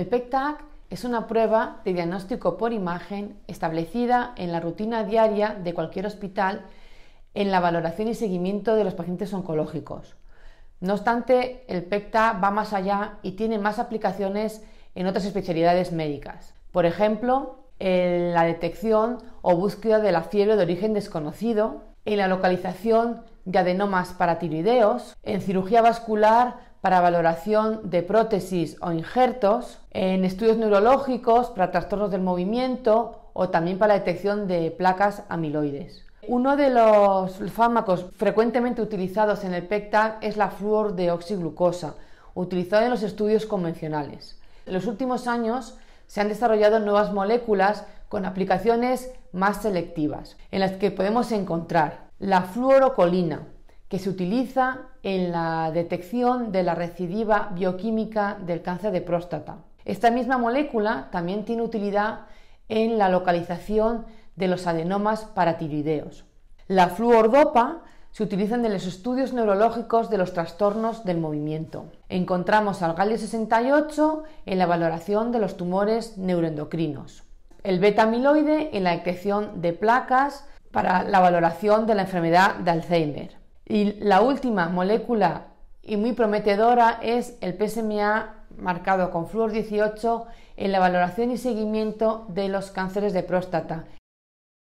El PECTAC es una prueba de diagnóstico por imagen establecida en la rutina diaria de cualquier hospital en la valoración y seguimiento de los pacientes oncológicos. No obstante, el PECTA va más allá y tiene más aplicaciones en otras especialidades médicas. Por ejemplo, en la detección o búsqueda de la fiebre de origen desconocido, en la localización de adenomas paratiroideos, en cirugía vascular para valoración de prótesis o injertos, en estudios neurológicos para trastornos del movimiento o también para la detección de placas amiloides. Uno de los fármacos frecuentemente utilizados en el PECTAC es la fluor de oxiglucosa, utilizada en los estudios convencionales. En los últimos años se han desarrollado nuevas moléculas con aplicaciones más selectivas, en las que podemos encontrar la fluorocolina, que se utiliza en la detección de la recidiva bioquímica del cáncer de próstata. Esta misma molécula también tiene utilidad en la localización de los adenomas paratiroideos. La fluordopa se utiliza en los estudios neurológicos de los trastornos del movimiento. Encontramos al 68 en la valoración de los tumores neuroendocrinos. El beta-amiloide en la detección de placas para la valoración de la enfermedad de Alzheimer. Y la última molécula y muy prometedora es el PSMA marcado con Fluor 18 en la valoración y seguimiento de los cánceres de próstata,